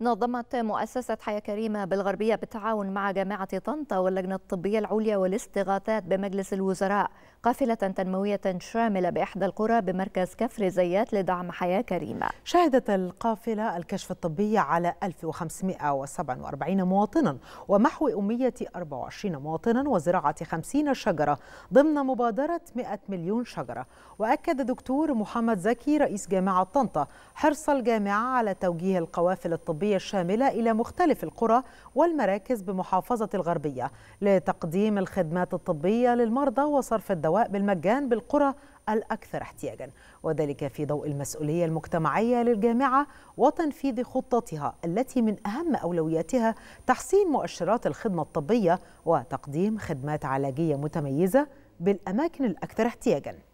نظمت مؤسسة حياة كريمة بالغربية بالتعاون مع جامعة طنطا واللجنة الطبية العليا والاستغاثات بمجلس الوزراء قافلة تنموية شاملة بإحدى القرى بمركز كفر زيات لدعم حياة كريمة شهدت القافلة الكشف الطبي على 1547 مواطنا ومحو أمية 24 مواطنا وزراعة 50 شجرة ضمن مبادرة 100 مليون شجرة وأكد دكتور محمد زكي رئيس جامعة طنطا حرص الجامعة على توجيه القوافل الطبية الطبية الشاملة إلى مختلف القرى والمراكز بمحافظة الغربية لتقديم الخدمات الطبية للمرضى وصرف الدواء بالمجان بالقرى الأكثر احتياجا وذلك في ضوء المسؤولية المجتمعية للجامعة وتنفيذ خطتها التي من أهم أولوياتها تحسين مؤشرات الخدمة الطبية وتقديم خدمات علاجية متميزة بالأماكن الأكثر احتياجاً